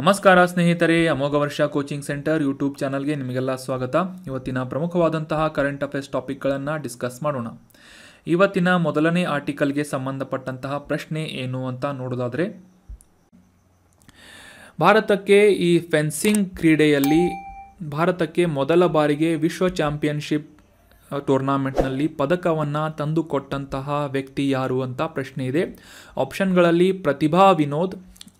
ನಮಸ್ಕಾರ ಸ್ನೇಹಿತರೆ ಅಮೋಘ ವರ್ಷ ಕೋಚಿಂಗ್ ಸೆಂಟರ್ ಯೂಟ್ಯೂಬ್ ಚಾನಲ್ಗೆ ನಿಮಗೆಲ್ಲ ಸ್ವಾಗತ ಇವತ್ತಿನ ಪ್ರಮುಖವಾದಂತಹ ಕರೆಂಟ್ ಅಫೇರ್ಸ್ ಟಾಪಿಕ್ಗಳನ್ನು ಡಿಸ್ಕಸ್ ಮಾಡೋಣ ಇವತ್ತಿನ ಮೊದಲನೇ ಆರ್ಟಿಕಲ್ಗೆ ಸಂಬಂಧಪಟ್ಟಂತಹ ಪ್ರಶ್ನೆ ಏನು ಅಂತ ನೋಡೋದಾದರೆ ಭಾರತಕ್ಕೆ ಈ ಫೆನ್ಸಿಂಗ್ ಕ್ರೀಡೆಯಲ್ಲಿ ಭಾರತಕ್ಕೆ ಮೊದಲ ಬಾರಿಗೆ ವಿಶ್ವ ಚಾಂಪಿಯನ್ಶಿಪ್ ಟೂರ್ನಾಮೆಂಟ್ನಲ್ಲಿ ಪದಕವನ್ನು ತಂದುಕೊಟ್ಟಂತಹ ವ್ಯಕ್ತಿ ಯಾರು ಅಂತ ಪ್ರಶ್ನೆ ಇದೆ ಆಪ್ಷನ್ಗಳಲ್ಲಿ ಪ್ರತಿಭಾ ವಿನೋದ್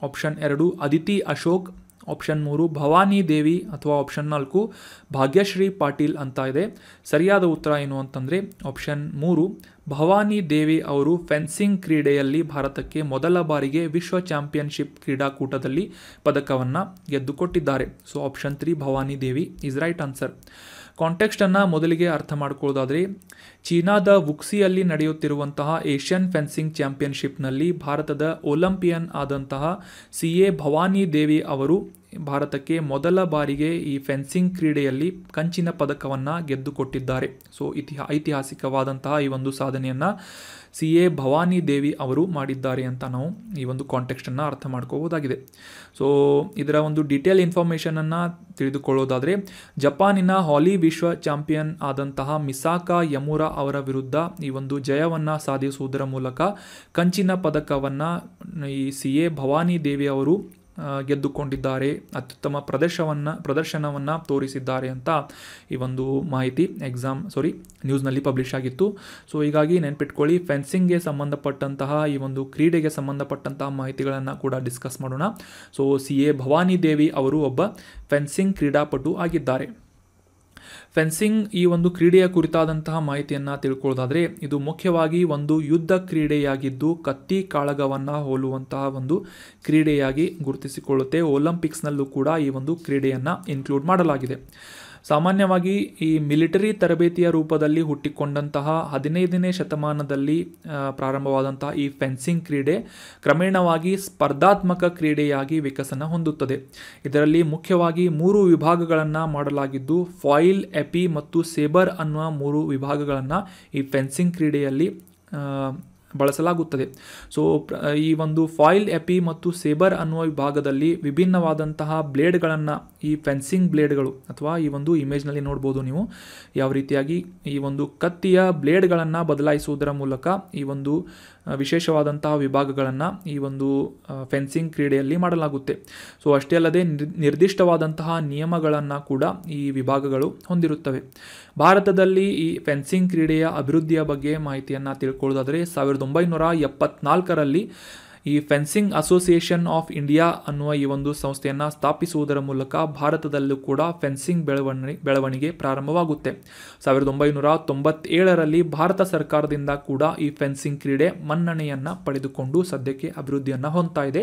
ಆಪ್ಷನ್ ಎರಡು ಅದಿತಿ ಅಶೋಕ್ ಆಪ್ಷನ್ ಮೂರು ಭವಾನಿ ದೇವಿ ಅಥವಾ ಆಪ್ಷನ್ ನಾಲ್ಕು ಭಾಗ್ಯಶ್ರೀ ಪಾಟೀಲ್ ಅಂತ ಇದೆ ಸರಿಯಾದ ಉತ್ತರ ಏನು ಅಂತಂದರೆ ಆಪ್ಷನ್ ಮೂರು ಭವಾನಿ ದೇವಿ ಅವರು ಫೆನ್ಸಿಂಗ್ ಕ್ರೀಡೆಯಲ್ಲಿ ಭಾರತಕ್ಕೆ ಮೊದಲ ಬಾರಿಗೆ ವಿಶ್ವ ಚಾಂಪಿಯನ್ಶಿಪ್ ಕ್ರೀಡಾಕೂಟದಲ್ಲಿ ಪದಕವನ್ನು ಗೆದ್ದುಕೊಟ್ಟಿದ್ದಾರೆ so option three Bhavani Devi is right answer ಕಾಂಟೆಕ್ಸ್ಟನ್ನು ಮೊದಲಿಗೆ ಅರ್ಥ ಮಾಡ್ಕೊಳ್ಳೋದಾದರೆ ಚೀನಾದ ವುಕ್ಸಿಯಲ್ಲಿ ನಡೆಯುತ್ತಿರುವಂತಹ ಏಷ್ಯನ್ ಫೆನ್ಸಿಂಗ್ ಚಾಂಪಿಯನ್ಶಿಪ್ನಲ್ಲಿ ಭಾರತದ ಒಲಂಪಿಯನ್ ಆದಂತಹ ಸಿ ಎ ಭವಾನಿ ದೇವಿ ಅವರು ಭಾರತಕ್ಕೆ ಮೊದಲ ಬಾರಿಗೆ ಈ ಫೆನ್ಸಿಂಗ್ ಕ್ರೀಡೆಯಲ್ಲಿ ಕಂಚಿನ ಪದಕವನ್ನು ಗೆದ್ದುಕೊಟ್ಟಿದ್ದಾರೆ ಸೊ ಇತಿಹಾ ಐತಿಹಾಸಿಕವಾದಂತಹ ಈ ಒಂದು ಸಾಧನೆಯನ್ನು ಸಿ ಎ ಭವಾನಿ ದೇವಿ ಅವರು ಮಾಡಿದ್ದಾರೆ ಅಂತ ನಾವು ಈ ಒಂದು ಕಾಂಟೆಕ್ಸ್ಟನ್ನು ಅರ್ಥ ಮಾಡ್ಕೋಬೋದಾಗಿದೆ ಸೊ ಇದರ ಒಂದು ಡೀಟೇಲ್ ಇನ್ಫಾರ್ಮೇಷನನ್ನು ತಿಳಿದುಕೊಳ್ಳೋದಾದರೆ ಜಪಾನಿನ ಹಾಲಿ ವಿಶ್ವ ಚಾಂಪಿಯನ್ ಆದಂತಹ ಮಿಸಾಕಾ ಯಮುರಾ ಅವರ ವಿರುದ್ಧ ಈ ಒಂದು ಜಯವನ್ನು ಸಾಧಿಸುವುದರ ಮೂಲಕ ಕಂಚಿನ ಪದಕವನ್ನು ಈ ಸಿ ಎ ಭವಾನಿ ದೇವಿ ಅವರು ಗೆದ್ದುಕೊಂಡಿದ್ದಾರೆ ಅತ್ಯುತ್ತಮ ಪ್ರದರ್ಶವನ್ನು ಪ್ರದರ್ಶನವನ್ನು ತೋರಿಸಿದ್ದಾರೆ ಅಂತ ಈ ಒಂದು ಮಾಹಿತಿ ಎಕ್ಸಾಮ್ ಸಾರಿ ನ್ಯೂಸ್ನಲ್ಲಿ ಪಬ್ಲಿಷ್ ಆಗಿತ್ತು ಸೊ ಹೀಗಾಗಿ ನೆನ್ಪಿಟ್ಕೊಳ್ಳಿ ಫೆನ್ಸಿಂಗ್ಗೆ ಸಂಬಂಧಪಟ್ಟಂತಹ ಈ ಒಂದು ಕ್ರೀಡೆಗೆ ಸಂಬಂಧಪಟ್ಟಂತಹ ಮಾಹಿತಿಗಳನ್ನು ಕೂಡ ಡಿಸ್ಕಸ್ ಮಾಡೋಣ so C A Bhavani Devi ಅವರು ಒಬ್ಬ ಫೆನ್ಸಿಂಗ್ ಕ್ರೀಡಾಪಟು ಆಗಿದ್ದಾರೆ ಫೆನ್ಸಿಂಗ್ ಈ ಒಂದು ಕ್ರೀಡೆಯ ಕುರಿತಾದಂತಹ ಮಾಹಿತಿಯನ್ನು ತಿಳ್ಕೊಳ್ಳೋದಾದರೆ ಇದು ಮುಖ್ಯವಾಗಿ ಒಂದು ಯುದ್ಧ ಕ್ರೀಡೆಯಾಗಿದ್ದು ಕತ್ತಿ ಕಾಳಗವನ್ನು ಹೋಲುವಂತಹ ಒಂದು ಕ್ರೀಡೆಯಾಗಿ ಗುರುತಿಸಿಕೊಳ್ಳುತ್ತೆ ಒಲಿಂಪಿಕ್ಸ್ನಲ್ಲೂ ಕೂಡ ಈ ಒಂದು ಕ್ರೀಡೆಯನ್ನು ಇನ್ಕ್ಲೂಡ್ ಮಾಡಲಾಗಿದೆ ಸಾಮಾನ್ಯವಾಗಿ ಈ ಮಿಲಿಟರಿ ತರಬೇತಿಯ ರೂಪದಲ್ಲಿ ಹುಟ್ಟಿಕೊಂಡಂತಹ ಹದಿನೈದನೇ ಶತಮಾನದಲ್ಲಿ ಪ್ರಾರಂಭವಾದಂತಹ ಈ ಫೆನ್ಸಿಂಗ್ ಕ್ರೀಡೆ ಕ್ರಮೇಣವಾಗಿ ಸ್ಪರ್ಧಾತ್ಮಕ ಕ್ರೀಡೆಯಾಗಿ ವಿಕಸನ ಹೊಂದುತ್ತದೆ ಇದರಲ್ಲಿ ಮುಖ್ಯವಾಗಿ ಮೂರು ವಿಭಾಗಗಳನ್ನು ಮಾಡಲಾಗಿದ್ದು ಫಾಯಿಲ್ ಎಪಿ ಮತ್ತು ಸೇಬರ್ ಅನ್ನುವ ಮೂರು ವಿಭಾಗಗಳನ್ನು ಈ ಫೆನ್ಸಿಂಗ್ ಕ್ರೀಡೆಯಲ್ಲಿ ಬಳಸಲಾಗುತ್ತದೆ ಸೊ ಈ ಒಂದು ಫಾಯಿಲ್ ಎಪಿ ಮತ್ತು ಸೇಬರ್ ಅನ್ನುವ ವಿಭಾಗದಲ್ಲಿ ವಿಭಿನ್ನವಾದಂತಹ ಬ್ಲೇಡ್ಗಳನ್ನು ಈ ಫೆನ್ಸಿಂಗ್ ಬ್ಲೇಡ್ಗಳು ಅಥವಾ ಈ ಒಂದು ಇಮೇಜ್ನಲ್ಲಿ ನೋಡ್ಬೋದು ನೀವು ಯಾವ ರೀತಿಯಾಗಿ ಈ ಒಂದು ಕತ್ತಿಯ ಬ್ಲೇಡ್ಗಳನ್ನು ಬದಲಾಯಿಸುವುದರ ಮೂಲಕ ಈ ಒಂದು ವಿಶೇಷವಾದಂತಹ ವಿಭಾಗಗಳನ್ನು ಈ ಒಂದು ಫೆನ್ಸಿಂಗ್ ಕ್ರೀಡೆಯಲ್ಲಿ ಮಾಡಲಾಗುತ್ತೆ ಸೊ ಅಷ್ಟೇ ಅಲ್ಲದೆ ನಿರ್ದಿಷ್ಟವಾದಂತಹ ನಿಯಮಗಳನ್ನು ಕೂಡ ಈ ವಿಭಾಗಗಳು ಹೊಂದಿರುತ್ತವೆ ಭಾರತದಲ್ಲಿ ಈ ಫೆನ್ಸಿಂಗ್ ಕ್ರೀಡೆಯ ಅಭಿವೃದ್ಧಿಯ ಬಗ್ಗೆ ಮಾಹಿತಿಯನ್ನು ತಿಳ್ಕೊಳ್ಳೋದಾದರೆ ಸಾವಿರದ ಒಂಬೈನೂರ ಎಪ್ಪತ್ತ್ನಾಲ್ಕರಲ್ಲಿ ಈ ಫೆನ್ಸಿಂಗ್ ಅಸೋಸಿಯೇಷನ್ ಆಫ್ ಇಂಡಿಯಾ ಅನ್ನುವ ಈ ಒಂದು ಸಂಸ್ಥೆಯನ್ನು ಸ್ಥಾಪಿಸುವುದರ ಮೂಲಕ ಭಾರತದಲ್ಲೂ ಕೂಡ ಫೆನ್ಸಿಂಗ್ ಬೆಳವಣಿಗೆ ಬೆಳವಣಿಗೆ ಪ್ರಾರಂಭವಾಗುತ್ತೆ ಸಾವಿರದ ಒಂಬೈನೂರ ತೊಂಬತ್ತೇಳರಲ್ಲಿ ಭಾರತ ಸರ್ಕಾರದಿಂದ ಕೂಡ ಈ ಫೆನ್ಸಿಂಗ್ ಕ್ರೀಡೆ ಮನ್ನಣೆಯನ್ನು ಪಡೆದುಕೊಂಡು ಸದ್ಯಕ್ಕೆ ಅಭಿವೃದ್ಧಿಯನ್ನು ಹೊಂದ್ತಾ ಇದೆ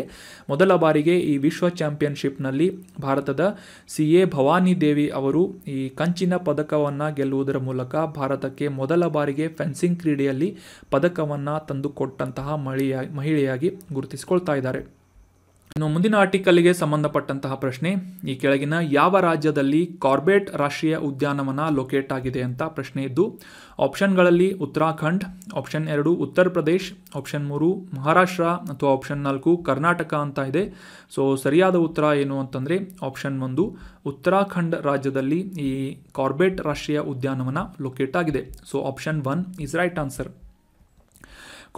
ಮೊದಲ ಬಾರಿಗೆ ಈ ವಿಶ್ವ ಚಾಂಪಿಯನ್ಶಿಪ್ನಲ್ಲಿ ಭಾರತದ ಸಿ ಎ ಭವಾನಿ ದೇವಿ ಅವರು ಈ ಕಂಚಿನ ಪದಕವನ್ನು ಗೆಲ್ಲುವುದರ ಮೂಲಕ ಭಾರತಕ್ಕೆ ಮೊದಲ ಬಾರಿಗೆ ಫೆನ್ಸಿಂಗ್ ಕ್ರೀಡೆಯಲ್ಲಿ ಪದಕವನ್ನು ತಂದುಕೊಟ್ಟಂತಹ ಮಹಿಳೆಯ ಮಹಿಳೆಯಾಗಿ ಗುರುತಿಸಿಕೊಳ್ತಾ ಇದ್ದಾರೆ ಇನ್ನು ಮುಂದಿನ ಆರ್ಟಿಕಲ್ಗೆ ಸಂಬಂಧಪಟ್ಟಂತಹ ಪ್ರಶ್ನೆ ಈ ಕೆಳಗಿನ ಯಾವ ರಾಜ್ಯದಲ್ಲಿ ಕಾರ್ಬೇಟ್ ರಾಷ್ಟ್ರೀಯ ಉದ್ಯಾನವನ ಲೊಕೇಟ್ ಆಗಿದೆ ಅಂತ ಪ್ರಶ್ನೆ ಇದ್ದು ಆಪ್ಷನ್ಗಳಲ್ಲಿ ಉತ್ತರಾಖಂಡ್ ಆಪ್ಷನ್ ಎರಡು ಉತ್ತರ ಪ್ರದೇಶ್ ಆಪ್ಷನ್ ಮೂರು ಮಹಾರಾಷ್ಟ್ರ ಅಥವಾ ಆಪ್ಷನ್ ನಾಲ್ಕು ಕರ್ನಾಟಕ ಅಂತ ಇದೆ ಸೊ ಸರಿಯಾದ ಉತ್ತರ ಏನು ಅಂತಂದರೆ ಆಪ್ಷನ್ ಒಂದು ಉತ್ತರಾಖಂಡ್ ರಾಜ್ಯದಲ್ಲಿ ಈ ಕಾರ್ಬೇಟ್ ರಾಷ್ಟ್ರೀಯ ಉದ್ಯಾನವನ ಲೊಕೇಟ್ ಆಗಿದೆ so option one is right answer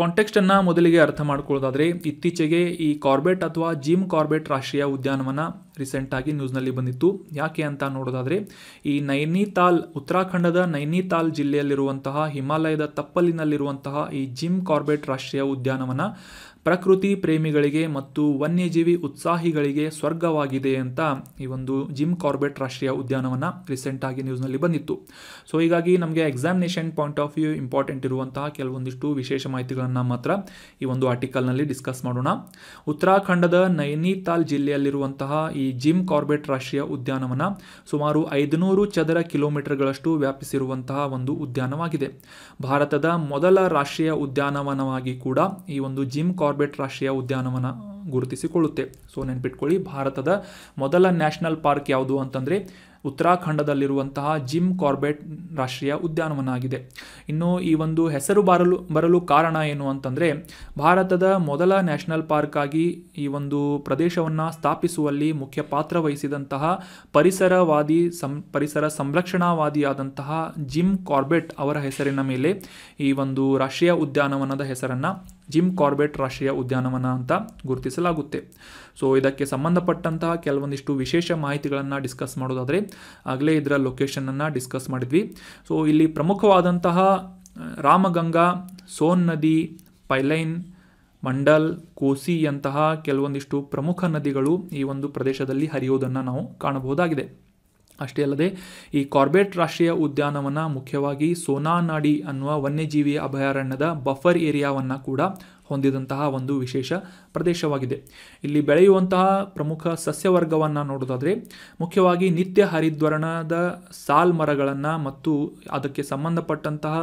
ಕಾಂಟೆಕ್ಸ್ಟನ್ನು ಮೊದಲಿಗೆ ಅರ್ಥ ಮಾಡ್ಕೊಳ್ಳೋದಾದರೆ ಇತ್ತೀಚೆಗೆ ಈ ಕಾರ್ಬೆಟ್ ಅಥವಾ ಜಿಮ್ ಕಾರ್ಬೆಟ್ ರಾಷ್ಟ್ರೀಯ ಉದ್ಯಾನವನ ರೀಸೆಂಟಾಗಿ ನ್ಯೂಸ್ನಲ್ಲಿ ಬಂದಿತ್ತು ಯಾಕೆ ಅಂತ ನೋಡೋದಾದರೆ ಈ ನೈನಿತಾಲ್ ಉತ್ತರಾಖಂಡದ ನೈನಿತಾಲ್ ಜಿಲ್ಲೆಯಲ್ಲಿರುವಂತಹ ಹಿಮಾಲಯದ ತಪ್ಪಲಿನಲ್ಲಿರುವಂತಹ ಈ ಜಿಮ್ ಕಾರ್ಬೆಟ್ ರಾಷ್ಟ್ರೀಯ ಉದ್ಯಾನವನ ಪ್ರಕೃತಿ ಪ್ರೇಮಿಗಳಿಗೆ ಮತ್ತು ವನ್ಯಜೀವಿ ಉತ್ಸಾಹಿಗಳಿಗೆ ಸ್ವರ್ಗವಾಗಿದೆ ಅಂತ ಈ ಒಂದು ಜಿಮ್ ಕಾರ್ಬೆಟ್ ರಾಷ್ಟ್ರೀಯ ಉದ್ಯಾನವನ ರೀಸೆಂಟಾಗಿ ನ್ಯೂಸ್ನಲ್ಲಿ ಬಂದಿತ್ತು ಸೊ ಹೀಗಾಗಿ ನಮಗೆ examination point of view important ಇರುವಂತಹ ಕೆಲವೊಂದಿಷ್ಟು ವಿಶೇಷ ಮಾಹಿತಿಗಳನ್ನು ಮಾತ್ರ ಈ ಒಂದು ಆರ್ಟಿಕಲ್ನಲ್ಲಿ ಡಿಸ್ಕಸ್ ಮಾಡೋಣ ಉತ್ತರಾಖಂಡದ ನೈನಿತಾಲ್ ಜಿಲ್ಲೆಯಲ್ಲಿರುವಂತಹ ಈ ಜಿಮ್ ಕಾರ್ಬೆಟ್ ರಾಷ್ಟ್ರೀಯ ಉದ್ಯಾನವನ ಸುಮಾರು ಐದುನೂರು ಚದರ ಕಿಲೋಮೀಟರ್ಗಳಷ್ಟು ವ್ಯಾಪಿಸಿರುವಂತಹ ಒಂದು ಉದ್ಯಾನವಾಗಿದೆ ಭಾರತದ ಮೊದಲ ರಾಷ್ಟ್ರೀಯ ಉದ್ಯಾನವನವಾಗಿ ಕೂಡ ಈ ಒಂದು ಜಿಮ್ ಕಾರ್ ಕಾರ್ಬೆಟ್ ರಾಷ್ಟ್ರೀಯ ಉದ್ಯಾನವನ ಗುರುತಿಸಿಕೊಳ್ಳುತ್ತೆ ಸೊ ನೆನ್ಪಿಟ್ಕೊಳ್ಳಿ ಭಾರತದ ಮೊದಲ ನ್ಯಾಷನಲ್ ಪಾರ್ಕ್ ಯಾವುದು ಅಂತಂದರೆ ಉತ್ತರಾಖಂಡದಲ್ಲಿರುವಂತಹ ಜಿಮ್ ಕಾರ್ಬೆಟ್ ರಾಷ್ಟ್ರೀಯ ಉದ್ಯಾನವನ ಆಗಿದೆ ಇನ್ನು ಈ ಒಂದು ಹೆಸರು ಬರಲು ಬರಲು ಕಾರಣ ಏನು ಅಂತಂದರೆ ಭಾರತದ ಮೊದಲ ನ್ಯಾಷನಲ್ ಪಾರ್ಕ್ ಆಗಿ ಈ ಒಂದು ಪ್ರದೇಶವನ್ನು ಸ್ಥಾಪಿಸುವಲ್ಲಿ ಮುಖ್ಯ ಪಾತ್ರ ವಹಿಸಿದಂತಹ ಪರಿಸರವಾದಿ ಸಂ ಪರಿಸರ ಸಂರಕ್ಷಣಾವಾದಿಯಾದಂತಹ ಜಿಮ್ ಕಾರ್ಬೆಟ್ ಅವರ ಹೆಸರಿನ ಮೇಲೆ ಈ ಒಂದು ರಾಷ್ಟ್ರೀಯ ಉದ್ಯಾನವನದ ಹೆಸರನ್ನು ಜಿಮ್ ಕಾರ್ಬೆಟ್ ರಾಷ್ಟ್ರೀಯ ಉದ್ಯಾನವನ ಅಂತ ಗುರುತಿಸಲಾಗುತ್ತೆ ಸೊ ಇದಕ್ಕೆ ಸಂಬಂಧಪಟ್ಟಂತಹ ಕೆಲವೊಂದಿಷ್ಟು ವಿಶೇಷ ಮಾಹಿತಿಗಳನ್ನು ಡಿಸ್ಕಸ್ ಮಾಡೋದಾದರೆ ಆಗಲೇ ಇದರ ಲೊಕೇಶನನ್ನು ಡಿಸ್ಕಸ್ ಮಾಡಿದ್ವಿ ಸೊ ಇಲ್ಲಿ ಪ್ರಮುಖವಾದಂತಹ ರಾಮಗಂಗಾ ಸೋನ್ ನದಿ ಪೈಲೈನ್ ಮಂಡಲ್ ಕೋಸಿಯಂತಹ ಕೆಲವೊಂದಿಷ್ಟು ಪ್ರಮುಖ ನದಿಗಳು ಈ ಒಂದು ಪ್ರದೇಶದಲ್ಲಿ ಹರಿಯೋದನ್ನು ನಾವು ಕಾಣಬಹುದಾಗಿದೆ ಅಷ್ಟೇ ಅಲ್ಲದೆ ಈ ಕಾರ್ಬೆಟ್ ರಾಷ್ಟ್ರೀಯ ಉದ್ಯಾನವನ ಮುಖ್ಯವಾಗಿ ಸೋನಾನಾಡಿ ಅನ್ನುವ ವನ್ಯಜೀವಿ ಅಭಯಾರಣ್ಯದ ಬಫರ್ ಏರಿಯಾವನ್ನು ಕೂಡ ಹೊಂದಿದಂತಹ ಒಂದು ವಿಶೇಷ ಪ್ರದೇಶವಾಗಿದೆ ಇಲ್ಲಿ ಬೆಳೆಯುವಂತಹ ಪ್ರಮುಖ ಸಸ್ಯವರ್ಗವನ್ನು ನೋಡೋದಾದರೆ ಮುಖ್ಯವಾಗಿ ನಿತ್ಯ ಹರಿದ್ವರಣದ ಸಾಲ್ ಮರಗಳನ್ನು ಮತ್ತು ಅದಕ್ಕೆ ಸಂಬಂಧಪಟ್ಟಂತಹ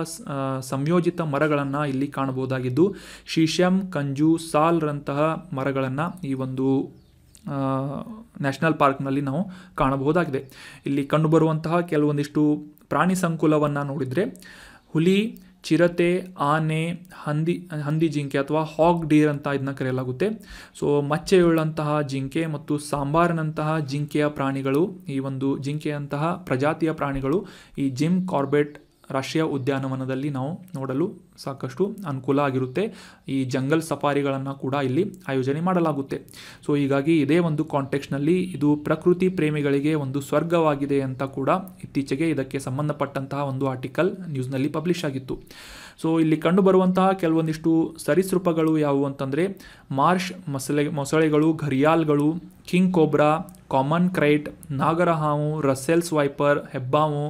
ಸಂಯೋಜಿತ ಮರಗಳನ್ನು ಇಲ್ಲಿ ಕಾಣಬಹುದಾಗಿದ್ದು ಶೀಶಂ ಕಂಜು ಸಾಲ್ರಂತಹ ಮರಗಳನ್ನು ಈ ಒಂದು ನ್ಯಾಷನಲ್ ಪಾರ್ಕ್ನಲ್ಲಿ ನಾವು ಕಾಣಬಹುದಾಗಿದೆ ಇಲ್ಲಿ ಕಂಡುಬರುವಂತಹ ಕೆಲವೊಂದಿಷ್ಟು ಪ್ರಾಣಿ ಸಂಕುಲವನ್ನು ನೋಡಿದರೆ ಹುಲಿ ಚಿರತೆ ಆನೆ ಹಂದಿ ಹಂದಿ ಜಿಂಕೆ ಅಥವಾ ಹಾಗ್ ಡೀರ್ ಅಂತ ಇದನ್ನ ಕರೆಯಲಾಗುತ್ತೆ ಸೊ ಮಚ್ಚೆಯುಳ್ಳಂತಹ ಜಿಂಕೆ ಮತ್ತು ಸಾಂಬಾರಿನಂತಹ ಜಿಂಕೆಯ ಪ್ರಾಣಿಗಳು ಈ ಒಂದು ಜಿಂಕೆಯಂತಹ ಪ್ರಜಾತಿಯ ಪ್ರಾಣಿಗಳು ಈ ಜಿಮ್ ಕಾರ್ಬೆಟ್ ರಾಷ್ಟ್ರೀಯ ಉದ್ಯಾನವನದಲ್ಲಿ ನಾವು ನೋಡಲು ಸಾಕಷ್ಟು ಅನುಕೂಲ ಆಗಿರುತ್ತೆ ಈ ಜಂಗಲ್ ಸಫಾರಿಗಳನ್ನು ಕೂಡ ಇಲ್ಲಿ ಆಯೋಜನೆ ಮಾಡಲಾಗುತ್ತೆ ಸೊ ಹೀಗಾಗಿ ಇದೇ ಒಂದು ಕಾಂಟೆಕ್ಸ್ನಲ್ಲಿ ಇದು ಪ್ರಕೃತಿ ಪ್ರೇಮಿಗಳಿಗೆ ಒಂದು ಸ್ವರ್ಗವಾಗಿದೆ ಅಂತ ಕೂಡ ಇತ್ತೀಚೆಗೆ ಇದಕ್ಕೆ ಸಂಬಂಧಪಟ್ಟಂತಹ ಒಂದು ಆರ್ಟಿಕಲ್ ನ್ಯೂಸ್ನಲ್ಲಿ ಪಬ್ಲಿಷ್ ಆಗಿತ್ತು ಸೊ ಇಲ್ಲಿ ಕಂಡುಬರುವಂತಹ ಕೆಲವೊಂದಿಷ್ಟು ಸರೀಸೃಪಗಳು ಯಾವುವು ಅಂತಂದರೆ ಮಾರ್ಷ್ ಮೊಸಳೆ ಮೊಸಳೆಗಳು ಘರಿಯಾಲ್ಗಳು ಕಿಂಗ್ ಕೋಬ್ರಾ ಕಾಮನ್ ಕ್ರೈಟ್ ನಾಗರಹಾವು ರಸೆಲ್ಸ್ ವೈಪರ್ ಹೆಬ್ಬಾವು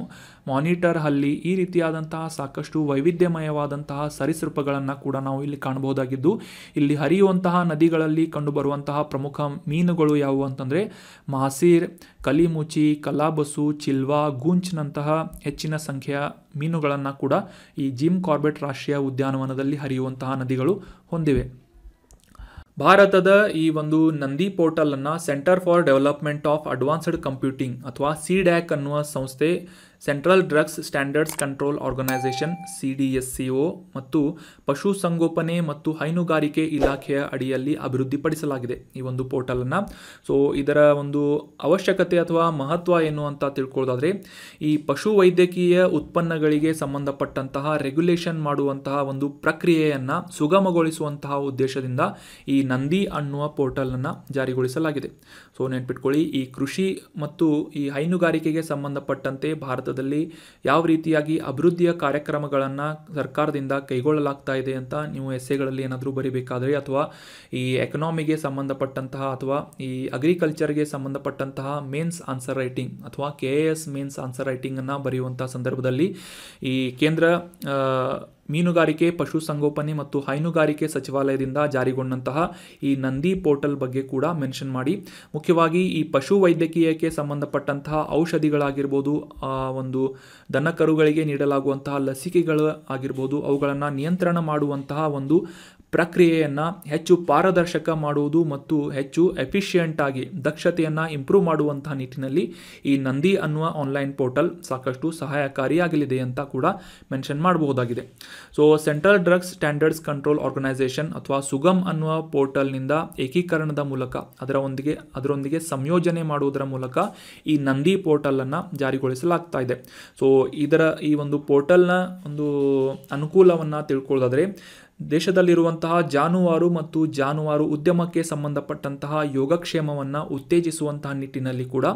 ಮಾನಿಟರ್ ಹಲ್ಲಿ ಈ ರೀತಿಯಾದಂತಹ ಸಾಕಷ್ಟು ವೈವಿಧ್ಯಮಯವಾದಂತಹ ಸರಿಸೃಪಗಳನ್ನು ಕೂಡ ನಾವು ಇಲ್ಲಿ ಕಾಣಬಹುದಾಗಿದ್ದು ಇಲ್ಲಿ ಹರಿಯುವಂತಹ ನದಿಗಳಲ್ಲಿ ಕಂಡುಬರುವಂತಹ ಪ್ರಮುಖ ಮೀನುಗಳು ಯಾವುವು ಅಂತಂದರೆ ಮಾಸೀರ್ ಕಲಿಮುಚಿ ಕಲಾಬಸು ಚಿಲ್ವಾ ಗೂಂಚ್ನಂತಹ ಹೆಚ್ಚಿನ ಸಂಖ್ಯೆಯ ಮೀನುಗಳನ್ನು ಕೂಡ ಈ ಜಿಮ್ ಕಾರ್ಬೆಟ್ ರಾಷ್ಟ್ರೀಯ ಉದ್ಯಾನವನದಲ್ಲಿ ಹರಿಯುವಂತಹ ನದಿಗಳು ಹೊಂದಿವೆ ಭಾರತದ ಈ ಒಂದು ನಂದಿ ಪೋರ್ಟಲನ್ನು centre for development of advanced computing ಅಥವಾ ಸಿ ಡ್ಯಾಕ್ ಅನ್ನುವ ಸಂಸ್ಥೆ central drugs standards control organisation C D S C O ಮತ್ತು ಪಶುಸಂಗೋಪನೆ ಮತ್ತು ಹೈನುಗಾರಿಕೆ ಇಲಾಖೆಯ ಅಡಿಯಲ್ಲಿ ಅಭಿವೃದ್ಧಿಪಡಿಸಲಾಗಿದೆ ಈ ಒಂದು ಪೋರ್ಟಲನ್ನು ಸೊ ಇದರ ಒಂದು ಅವಶ್ಯಕತೆ ಅಥವಾ ಮಹತ್ವ ಏನು ಅಂತ ತಿಳ್ಕೊಳ್ಳೋದಾದರೆ ಈ ಪಶು ವೈದ್ಯಕೀಯ ಉತ್ಪನ್ನಗಳಿಗೆ ಸಂಬಂಧಪಟ್ಟಂತಹ ರೆಗ್ಯುಲೇಷನ್ ಮಾಡುವಂತಹ ಒಂದು ಪ್ರಕ್ರಿಯೆಯನ್ನು ಸುಗಮಗೊಳಿಸುವಂತಹ ಉದ್ದೇಶದಿಂದ ಈ ನಂದಿ ಅನ್ನುವ ಪೋರ್ಟಲನ್ನು ಜಾರಿಗೊಳಿಸಲಾಗಿದೆ ಸೊ ನೆನ್ಪಿಟ್ಕೊಳ್ಳಿ ಈ ಕೃಷಿ ಮತ್ತು ಈ ಹೈನುಗಾರಿಕೆಗೆ ಸಂಬಂಧಪಟ್ಟಂತೆ ಭಾರತ ಭಾರತದಲ್ಲಿ ಯಾವ ರೀತಿಯಾಗಿ ಅಭಿವೃದ್ಧಿಯ ಕಾರ್ಯಕ್ರಮಗಳನ್ನು ಸರ್ಕಾರದಿಂದ ಕೈಗೊಳ್ಳಲಾಗ್ತಾ ಇದೆ ಅಂತ ನೀವು ಎಸ್ಸೆಗಳಲ್ಲಿ ಏನಾದರೂ ಬರಿಬೇಕಾದರೆ ಅಥವಾ ಈ ಎಕನಾಮಿಗೆ ಸಂಬಂಧಪಟ್ಟಂತಹ ಅಥವಾ ಈ ಅಗ್ರಿಕಲ್ಚರ್ಗೆ ಸಂಬಂಧಪಟ್ಟಂತಹ ಮೇನ್ಸ್ ಆನ್ಸರ್ ರೈಟಿಂಗ್ ಅಥವಾ K A S mains answer ರೈಟಿಂಗನ್ನು ಬರೆಯುವಂಥ ಸಂದರ್ಭದಲ್ಲಿ ಈ ಕೇಂದ್ರ ಮೀನುಗಾರಿಕೆ ಪಶುಸಂಗೋಪನೆ ಮತ್ತು ಹೈನುಗಾರಿಕೆ ಸಚಿವಾಲಯದಿಂದ ಜಾರಿಗೊಂಡಂತಹ ಈ ನಂದಿ ಪೋರ್ಟಲ್ ಬಗ್ಗೆ ಕೂಡ ಮೆನ್ಷನ್ ಮಾಡಿ ಮುಖ್ಯವಾಗಿ ಈ ಪಶು ವೈದ್ಯಕೀಯಕ್ಕೆ ಸಂಬಂಧಪಟ್ಟಂತಹ ಔಷಧಿಗಳಾಗಿರ್ಬೋದು ಒಂದು ದನ ಕರುಗಳಿಗೆ ನೀಡಲಾಗುವಂತಹ ಲಸಿಕೆಗಳು ಆಗಿರ್ಬೋದು ಅವುಗಳನ್ನು ನಿಯಂತ್ರಣ ಮಾಡುವಂತಹ ಒಂದು ಪ್ರಕ್ರಿಯೆಯನ್ನು ಹೆಚ್ಚು ಪಾರದರ್ಶಕ ಮಾಡುವುದು ಮತ್ತು ಹೆಚ್ಚು ಎಫಿಷಿಯಂಟಾಗಿ ಆಗಿ ದಕ್ಷತೆಯನ್ನು ಇಂಪ್ರೂವ್ ಮಾಡುವಂತಹ ನಿಟ್ಟಿನಲ್ಲಿ ಈ ನಂದಿ ಅನ್ನುವ ಆನ್ಲೈನ್ ಪೋರ್ಟಲ್ ಸಾಕಷ್ಟು ಸಹಾಯಕಾರಿಯಾಗಲಿದೆ ಅಂತ ಕೂಡ ಮೆನ್ಷನ್ ಮಾಡಬಹುದಾಗಿದೆ so central drugs standards control organisation ಅಥವಾ ಸುಗಮ್ ಅನ್ನುವ ಪೋರ್ಟಲ್ನಿಂದ ಏಕೀಕರಣದ ಮೂಲಕ ಅದರೊಂದಿಗೆ ಅದರೊಂದಿಗೆ ಸಂಯೋಜನೆ ಮಾಡುವುದರ ಮೂಲಕ ಈ ನಂದಿ ಪೋರ್ಟಲನ್ನು ಜಾರಿಗೊಳಿಸಲಾಗ್ತಾ ಇದೆ ಸೊ ಇದರ ಈ ಒಂದು ಪೋರ್ಟಲ್ನ ಒಂದು ಅನುಕೂಲವನ್ನು ತಿಳ್ಕೊಳ್ಳೋದಾದರೆ ದೇಶದಲ್ಲಿರುವಂತಹ ಜಾನುವಾರು ಮತ್ತು ಜಾನುವಾರು ಉದ್ಯಮಕ್ಕೆ ಸಂಬಂಧಪಟ್ಟಂತಹ ಯೋಗಕ್ಷೇಮವನ್ನು ಉತ್ತೇಜಿಸುವಂತಹ ನಿಟ್ಟಿನಲ್ಲಿ ಕೂಡ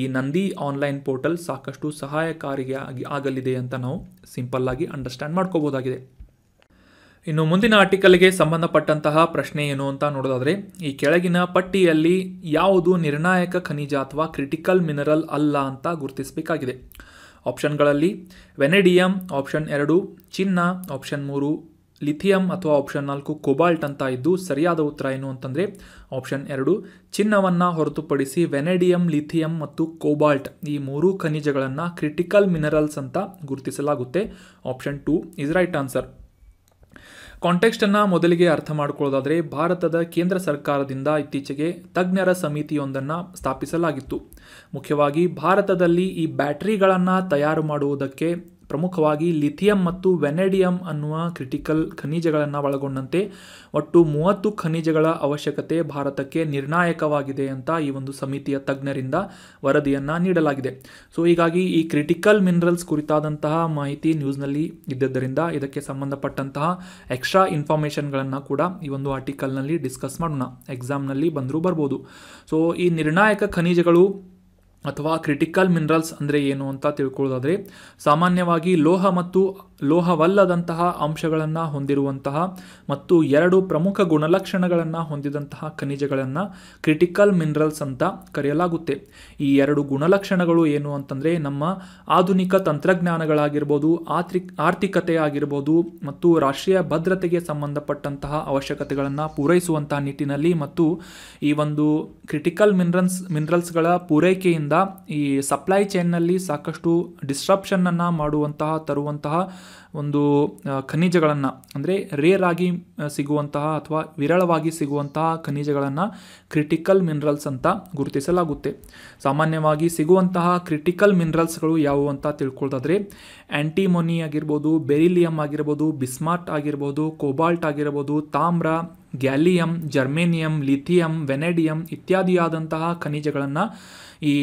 ಈ ನಂದಿ ಆನ್ಲೈನ್ ಪೋರ್ಟಲ್ ಸಾಕಷ್ಟು ಸಹಾಯಕಾರಿಯಾಗಿ ಆಗಲಿದೆ ಅಂತ ನಾವು ಸಿಂಪಲ್ಲಾಗಿ ಅಂಡರ್ಸ್ಟ್ಯಾಂಡ್ ಮಾಡ್ಕೋಬೋದಾಗಿದೆ ಇನ್ನು ಮುಂದಿನ ಆರ್ಟಿಕಲ್ಗೆ ಸಂಬಂಧಪಟ್ಟಂತಹ ಪ್ರಶ್ನೆ ಏನು ಅಂತ ನೋಡೋದಾದರೆ ಈ ಕೆಳಗಿನ ಪಟ್ಟಿಯಲ್ಲಿ ಯಾವುದು ನಿರ್ಣಾಯಕ ಖನಿಜ ಅಥವಾ ಕ್ರಿಟಿಕಲ್ ಮಿನರಲ್ ಅಲ್ಲ ಅಂತ ಗುರುತಿಸಬೇಕಾಗಿದೆ ಆಪ್ಷನ್ಗಳಲ್ಲಿ ವೆನೆಡಿಯಂ ಆಪ್ಷನ್ ಎರಡು ಚಿನ್ನ ಆಪ್ಷನ್ ಮೂರು ಲಿಥಿಯಂ ಅಥವಾ ಆಪ್ಷನ್ ನಾಲ್ಕು ಕೊಬಾಲ್ಟ್ ಅಂತ ಇದ್ದು ಸರಿಯಾದ ಉತ್ತರ ಏನು ಅಂತಂದರೆ ಆಪ್ಷನ್ ಎರಡು ಚಿನ್ನವನ್ನು ಹೊರತುಪಡಿಸಿ ವೆನೆಡಿಯಂ ಲಿಥಿಯಂ ಮತ್ತು ಕೋಬಾಲ್ಟ್ ಈ ಮೂರು ಖನಿಜಗಳನ್ನು ಕ್ರಿಟಿಕಲ್ ಮಿನರಲ್ಸ್ ಅಂತ ಗುರುತಿಸಲಾಗುತ್ತೆ option two is right answer ಕಾಂಟೆಕ್ಸ್ಟನ್ನು ಮೊದಲಿಗೆ ಅರ್ಥ ಮಾಡ್ಕೊಳ್ಳೋದಾದರೆ ಭಾರತದ ಕೇಂದ್ರ ಸರ್ಕಾರದಿಂದ ಇತ್ತೀಚೆಗೆ ತಜ್ಞರ ಸಮಿತಿಯೊಂದನ್ನು ಸ್ಥಾಪಿಸಲಾಗಿತ್ತು ಮುಖ್ಯವಾಗಿ ಭಾರತದಲ್ಲಿ ಈ ಬ್ಯಾಟರಿಗಳನ್ನು ತಯಾರು ಮಾಡುವುದಕ್ಕೆ ಪ್ರಮುಖವಾಗಿ ಲಿಥಿಯಂ ಮತ್ತು ವೆನೆಡಿಯಂ ಅನ್ನುವ ಕ್ರಿಟಿಕಲ್ ಖನಿಜಗಳನ್ನು ಒಳಗೊಂಡಂತೆ ಒಟ್ಟು ಮೂವತ್ತು ಖನಿಜಗಳ ಅವಶ್ಯಕತೆ ಭಾರತಕ್ಕೆ ನಿರ್ಣಾಯಕವಾಗಿದೆ ಅಂತ ಈ ಒಂದು ಸಮಿತಿಯ ತಜ್ಞರಿಂದ ವರದಿಯನ್ನು ನೀಡಲಾಗಿದೆ ಸೊ ಹೀಗಾಗಿ ಈ ಕ್ರಿಟಿಕಲ್ ಮಿನರಲ್ಸ್ ಕುರಿತಾದಂತಹ ಮಾಹಿತಿ ನ್ಯೂಸ್ನಲ್ಲಿ ಇದ್ದದ್ದರಿಂದ ಇದಕ್ಕೆ ಸಂಬಂಧಪಟ್ಟಂತಹ ಎಕ್ಸ್ಟ್ರಾ ಇನ್ಫಾರ್ಮೇಷನ್ಗಳನ್ನು ಕೂಡ ಈ ಒಂದು ಆರ್ಟಿಕಲ್ನಲ್ಲಿ ಡಿಸ್ಕಸ್ ಮಾಡೋಣ ಎಕ್ಸಾಮ್ನಲ್ಲಿ ಬಂದರೂ ಬರ್ಬೋದು ಸೊ ಈ ನಿರ್ಣಾಯಕ ಖನಿಜಗಳು ಅಥವಾ ಕ್ರಿಟಿಕಲ್ ಮಿನರಲ್ಸ್ ಅಂದರೆ ಏನು ಅಂತ ತಿಳ್ಕೊಳ್ಳೋದಾದರೆ ಸಾಮಾನ್ಯವಾಗಿ ಲೋಹ ಮತ್ತು ಲೋಹವಲ್ಲದಂತಹ ಅಂಶಗಳನ್ನು ಹೊಂದಿರುವಂತಹ ಮತ್ತು ಎರಡು ಪ್ರಮುಖ ಗುಣಲಕ್ಷಣಗಳನ್ನು ಹೊಂದಿದಂತಹ ಖನಿಜಗಳನ್ನು ಕ್ರಿಟಿಕಲ್ ಮಿನರಲ್ಸ್ ಅಂತ ಕರೆಯಲಾಗುತ್ತೆ ಈ ಎರಡು ಗುಣಲಕ್ಷಣಗಳು ಏನು ಅಂತಂದರೆ ನಮ್ಮ ಆಧುನಿಕ ತಂತ್ರಜ್ಞಾನಗಳಾಗಿರ್ಬೋದು ಆರ್ಥಿಕ ಆರ್ಥಿಕತೆ ಆಗಿರ್ಬೋದು ಮತ್ತು ರಾಷ್ಟ್ರೀಯ ಭದ್ರತೆಗೆ ಸಂಬಂಧಪಟ್ಟಂತಹ ಅವಶ್ಯಕತೆಗಳನ್ನು ಪೂರೈಸುವಂತಹ ನಿಟ್ಟಿನಲ್ಲಿ ಮತ್ತು ಈ ಒಂದು ಕ್ರಿಟಿಕಲ್ ಮಿನರಲ್ಸ್ ಮಿನರಲ್ಸ್ಗಳ ಪೂರೈಕೆಯಿಂದ ಈ ಸಪ್ಲೈ ಚೈನ್ನಲ್ಲಿ ಸಾಕಷ್ಟು ಡಿಸ್ಟ್ರಪ್ಷನ್ನನ್ನು ಮಾಡುವಂತಹ ತರುವಂತಹ ಒಂದು ಖನಿಜಗಳನ್ನು ಅಂದರೆ ರೇರ್ ಆಗಿ ಸಿಗುವಂತಹ ಅಥವಾ ವಿರಳವಾಗಿ ಸಿಗುವಂತಹ ಖನಿಜಗಳನ್ನು ಕ್ರಿಟಿಕಲ್ ಮಿನರಲ್ಸ್ ಅಂತ ಗುರುತಿಸಲಾಗುತ್ತೆ ಸಾಮಾನ್ಯವಾಗಿ ಸಿಗುವಂತಹ ಕ್ರಿಟಿಕಲ್ ಮಿನರಲ್ಸ್ಗಳು ಯಾವುವು ಅಂತ ತಿಳ್ಕೊಳ್ತಾದ್ರೆ ಆ್ಯಂಟಿಮೊನಿ ಆಗಿರ್ಬೋದು ಬೆರಿಲಿಯಂ ಆಗಿರ್ಬೋದು ಬಿಸ್ಮಾರ್ಟ್ ಆಗಿರ್ಬೋದು ಕೋಬಾಲ್ಟ್ ಆಗಿರ್ಬೋದು ತಾಮ್ರ ಗ್ಯಾಲಿಯಂ ಜರ್ಮೇನಿಯಂ ಲಿಥಿಯಂ ವೆನೆಡಿಯಂ ಇತ್ಯಾದಿಯಾದಂತಹ ಖನಿಜಗಳನ್ನು ಈ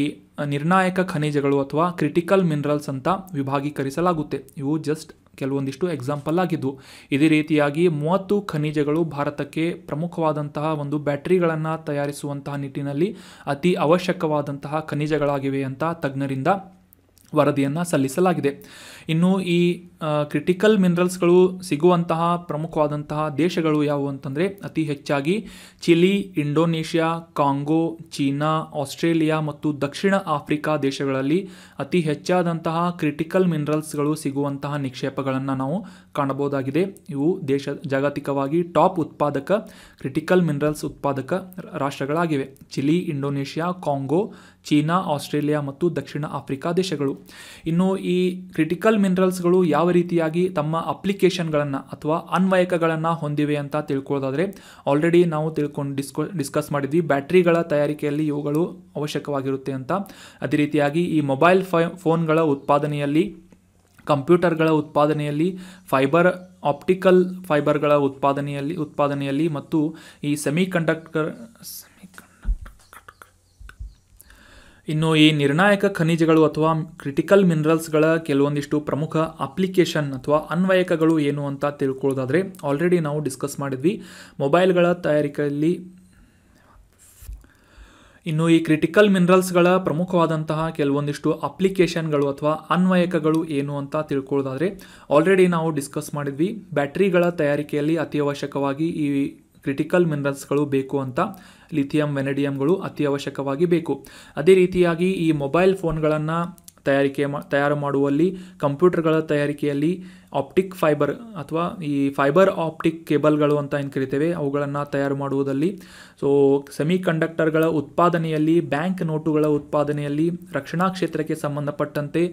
ನಿರ್ಣಾಯಕ ಖನಿಜಗಳು ಅಥವಾ ಕ್ರಿಟಿಕಲ್ ಮಿನರಲ್ಸ್ ಅಂತ ವಿಭಾಗೀಕರಿಸಲಾಗುತ್ತೆ ಇವು ಜಸ್ಟ್ ಕೆಲವೊಂದಿಷ್ಟು ಎಕ್ಸಾಂಪಲ್ ಆಗಿದ್ದು ಇದೇ ರೀತಿಯಾಗಿ ಮೂವತ್ತು ಖನಿಜಗಳು ಭಾರತಕ್ಕೆ ಪ್ರಮುಖವಾದಂತಹ ಒಂದು ಬ್ಯಾಟ್ರಿಗಳನ್ನು ತಯಾರಿಸುವಂತಹ ನಿಟ್ಟಿನಲ್ಲಿ ಅತಿ ಅವಶ್ಯಕವಾದಂತಹ ಖನಿಜಗಳಾಗಿವೆ ಅಂತ ತಜ್ಞರಿಂದ ವರದಿಯನ್ನು ಸಲ್ಲಿಸಲಾಗಿದೆ ಇನ್ನು ಈ ಕ್ರಿಟಿಕಲ್ ಮಿನರಲ್ಸ್ಗಳು ಸಿಗುವಂತಹ ಪ್ರಮುಖವಾದಂತಹ ದೇಶಗಳು ಯಾವುವು ಅಂತಂದರೆ ಅತಿ ಹೆಚ್ಚಾಗಿ Chile Indonesia Congo China Australia ಮತ್ತು ದಕ್ಷಿಣ ಆಫ್ರಿಕಾ ದೇಶಗಳಲ್ಲಿ ಅತಿ ಹೆಚ್ಚಾದಂತಹ ಕ್ರಿಟಿಕಲ್ ಮಿನರಲ್ಸ್ಗಳು ಸಿಗುವಂತಹ ನಿಕ್ಷೇಪಗಳನ್ನು ನಾವು ಕಾಣಬಹುದಾಗಿದೆ ಇವು ದೇಶ ಜಾಗತಿಕವಾಗಿ ಟಾಪ್ ಉತ್ಪಾದಕ ಕ್ರಿಟಿಕಲ್ ಮಿನರಲ್ಸ್ ಉತ್ಪಾದಕ ರಾಷ್ಟ್ರಗಳಾಗಿವೆ Chile Indonesia Congo China Australia ಮತ್ತು ದಕ್ಷಿಣ ಆಫ್ರಿಕಾ ದೇಶಗಳು ಇನ್ನು ಈ ಕ್ರಿಟಿಕಲ್ ಮೆಟಲ್ ಮಿನರಲ್ಸ್ಗಳು ಯಾವ ರೀತಿಯಾಗಿ ತಮ್ಮ ಅಪ್ಲಿಕೇಶನ್ಗಳನ್ನು ಅಥವಾ ಅನ್ವಯಕಗಳನ್ನು ಹೊಂದಿವೆ ಅಂತ ತಿಳ್ಕೊಳ್ಳೋದಾದರೆ ಆಲ್ರೆಡಿ ನಾವು ತಿಳ್ಕೊಂಡು ಡಿಸ್ಕೋ ಡಿಸ್ಕಸ್ ಮಾಡಿದ್ವಿ ಬ್ಯಾಟ್ರಿಗಳ ತಯಾರಿಕೆಯಲ್ಲಿ ಇವುಗಳು ಅವಶ್ಯಕವಾಗಿರುತ್ತೆ ಅಂತ ಅದೇ ರೀತಿಯಾಗಿ ಈ ಮೊಬೈಲ್ ಫೈ ಫೋನ್ಗಳ ಉತ್ಪಾದನೆಯಲ್ಲಿ ಕಂಪ್ಯೂಟರ್ಗಳ ಉತ್ಪಾದನೆಯಲ್ಲಿ ಫೈಬರ್ ಆಪ್ಟಿಕಲ್ ಫೈಬರ್ಗಳ ಉತ್ಪಾದನೆಯಲ್ಲಿ ಉತ್ಪಾದನೆಯಲ್ಲಿ ಮತ್ತು ಈ ಸೆಮಿಕಂಡಕ್ಟರ್ ಇನ್ನು ಈ ನಿರ್ಣಾಯಕ ಖನಿಜಗಳು ಅಥವಾ ಕ್ರಿಟಿಕಲ್ ಮಿನರಲ್ಸ್ಗಳ ಕೆಲವೊಂದಿಷ್ಟು ಪ್ರಮುಖ ಅಪ್ಲಿಕೇಶನ್ ಅಥವಾ ಅನ್ವಯಕಗಳು ಏನು ಅಂತ ತಿಳ್ಕೊಳ್ಳೋದಾದರೆ ಆಲ್ರೆಡಿ ನಾವು ಡಿಸ್ಕಸ್ ಮಾಡಿದ್ವಿ ಮೊಬೈಲ್ಗಳ ತಯಾರಿಕೆಯಲ್ಲಿ ಇನ್ನು ಈ ಕ್ರಿಟಿಕಲ್ ಮಿನರಲ್ಸ್ಗಳ ಪ್ರಮುಖವಾದಂತಹ ಕೆಲವೊಂದಿಷ್ಟು ಅಪ್ಲಿಕೇಶನ್ಗಳು ಅಥವಾ ಅನ್ವಯಕಗಳು ಏನು ಅಂತ ತಿಳ್ಕೊಳ್ಳೋದಾದರೆ ಆಲ್ರೆಡಿ ನಾವು ಡಿಸ್ಕಸ್ ಮಾಡಿದ್ವಿ ಬ್ಯಾಟ್ರಿಗಳ ತಯಾರಿಕೆಯಲ್ಲಿ ಅತಿ ಅವಶ್ಯಕವಾಗಿ ಈ ಕ್ರಿಟಿಕಲ್ ಮಿನರಲ್ಸ್ಗಳು ಬೇಕು ಅಂತ ಲಿಥಿಯಂ ಅತಿ ಅವಶ್ಯಕವಾಗಿ ಬೇಕು ಅದೇ ರೀತಿಯಾಗಿ ಈ ಮೊಬೈಲ್ ಫೋನ್ಗಳನ್ನು ತಯಾರಿಕೆ ಮಾ ತಯಾರು ಮಾಡುವಲ್ಲಿ ಕಂಪ್ಯೂಟರ್ಗಳ ತಯಾರಿಕೆಯಲ್ಲಿ ಆಪ್ಟಿಕ್ ಫೈಬರ್ ಅಥವಾ ಈ ಫೈಬರ್ ಆಪ್ಟಿಕ್ ಕೇಬಲ್ಗಳು ಅಂತ ಏನು ಕರಿತೇವೆ ಅವುಗಳನ್ನು ತಯಾರು ಮಾಡುವುದಲ್ಲಿ ಸೊ ಸೆಮಿ ಕಂಡಕ್ಟರ್ಗಳ ಉತ್ಪಾದನೆಯಲ್ಲಿ ಬ್ಯಾಂಕ್ ನೋಟುಗಳ ಉತ್ಪಾದನೆಯಲ್ಲಿ ರಕ್ಷಣಾ ಕ್ಷೇತ್ರಕ್ಕೆ ಸಂಬಂಧಪಟ್ಟಂತೆ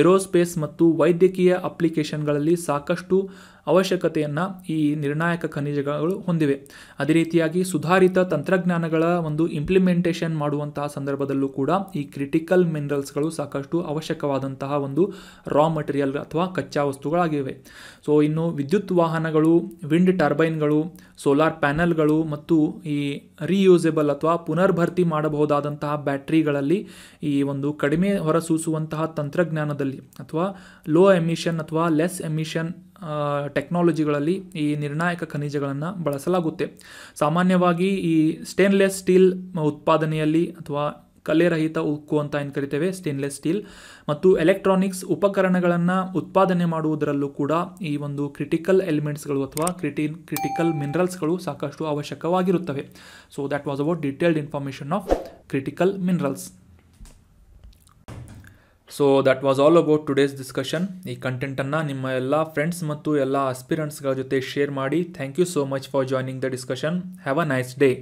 ಏರೋಸ್ಪೇಸ್ ಮತ್ತು ವೈದ್ಯಕೀಯ ಅಪ್ಲಿಕೇಶನ್ಗಳಲ್ಲಿ ಸಾಕಷ್ಟು ಅವಶ್ಯಕತೆಯನ್ನು ಈ ನಿರ್ಣಾಯಕ ಖನಿಜಗಳು ಹೊಂದಿವೆ ಅದೇ ರೀತಿಯಾಗಿ ಸುಧಾರಿತ ತಂತ್ರಜ್ಞಾನಗಳ ಒಂದು ಇಂಪ್ಲಿಮೆಂಟೇಷನ್ ಮಾಡುವಂತಹ ಸಂದರ್ಭದಲ್ಲೂ ಕೂಡ ಈ ಕ್ರಿಟಿಕಲ್ ಮಿನರಲ್ಸ್ಗಳು ಸಾಕಷ್ಟು ಅವಶ್ಯಕವಾದಂತಹ ಒಂದು ರಾ ಮಟೀರಿಯಲ್ ಅಥವಾ ಕಚ್ಚಾ ವಸ್ತುಗಳಾಗಿವೆ ಸೊ ಇನ್ನು ವಿದ್ಯುತ್ ವಾಹನಗಳು ವಿಂಡ್ ಟರ್ಬೈನ್ಗಳು ಸೋಲಾರ್ ಪ್ಯಾನೆಲ್ಗಳು ಮತ್ತು ಈ ರೀಯೂಸೆಬಲ್ ಅಥವಾ ಪುನರ್ಭರ್ತಿ ಮಾಡಬಹುದಾದಂತಹ ಬ್ಯಾಟ್ರಿಗಳಲ್ಲಿ ಈ ಒಂದು ಕಡಿಮೆ ಹೊರಸೂಸುವಂತಹ ತಂತ್ರಜ್ಞಾನದಲ್ಲಿ ಅಥವಾ ಲೋ ಎಮಿಷನ್ ಅಥವಾ ಲೆಸ್ ಎಮಿಷನ್ ಟೆಕ್ನಾಲಜಿಗಳಲ್ಲಿ ಈ ನಿರ್ಣಾಯಕ ಖನಿಜಗಳನ್ನು ಬಳಸಲಾಗುತ್ತೆ ಸಾಮಾನ್ಯವಾಗಿ ಈ ಸ್ಟೇನ್ಲೆಸ್ ಸ್ಟೀಲ್ ಉತ್ಪಾದನೆಯಲ್ಲಿ ಅಥವಾ ಕಲೆರಹಿತ ಉಕ್ಕು ಅಂತ ಏನು ಕರಿತೇವೆ ಸ್ಟೇನ್ಲೆಸ್ ಸ್ಟೀಲ್ ಮತ್ತು ಎಲೆಕ್ಟ್ರಾನಿಕ್ಸ್ ಉಪಕರಣಗಳನ್ನು ಉತ್ಪಾದನೆ ಮಾಡುವುದರಲ್ಲೂ ಕೂಡ ಈ ಒಂದು ಕ್ರಿಟಿಕಲ್ ಎಲಿಮೆಂಟ್ಸ್ಗಳು ಅಥವಾ ಕ್ರಿಟಿನ್ ಕ್ರಿಟಿಕಲ್ ಮಿನರಲ್ಸ್ಗಳು ಸಾಕಷ್ಟು ಅವಶ್ಯಕವಾಗಿರುತ್ತವೆ so that was about detailed information of critical minerals so that was all about today's discussion ಈ ಕಂಟೆಂಟನ್ನು ನಿಮ್ಮ ಎಲ್ಲ ಫ್ರೆಂಡ್ಸ್ ಮತ್ತು ಎಲ್ಲ ಅಸ್ಪಿರೆಂಟ್ಸ್ಗಳ ಜೊತೆ ಶೇರ್ ಮಾಡಿ thank you so much for joining the discussion have a nice day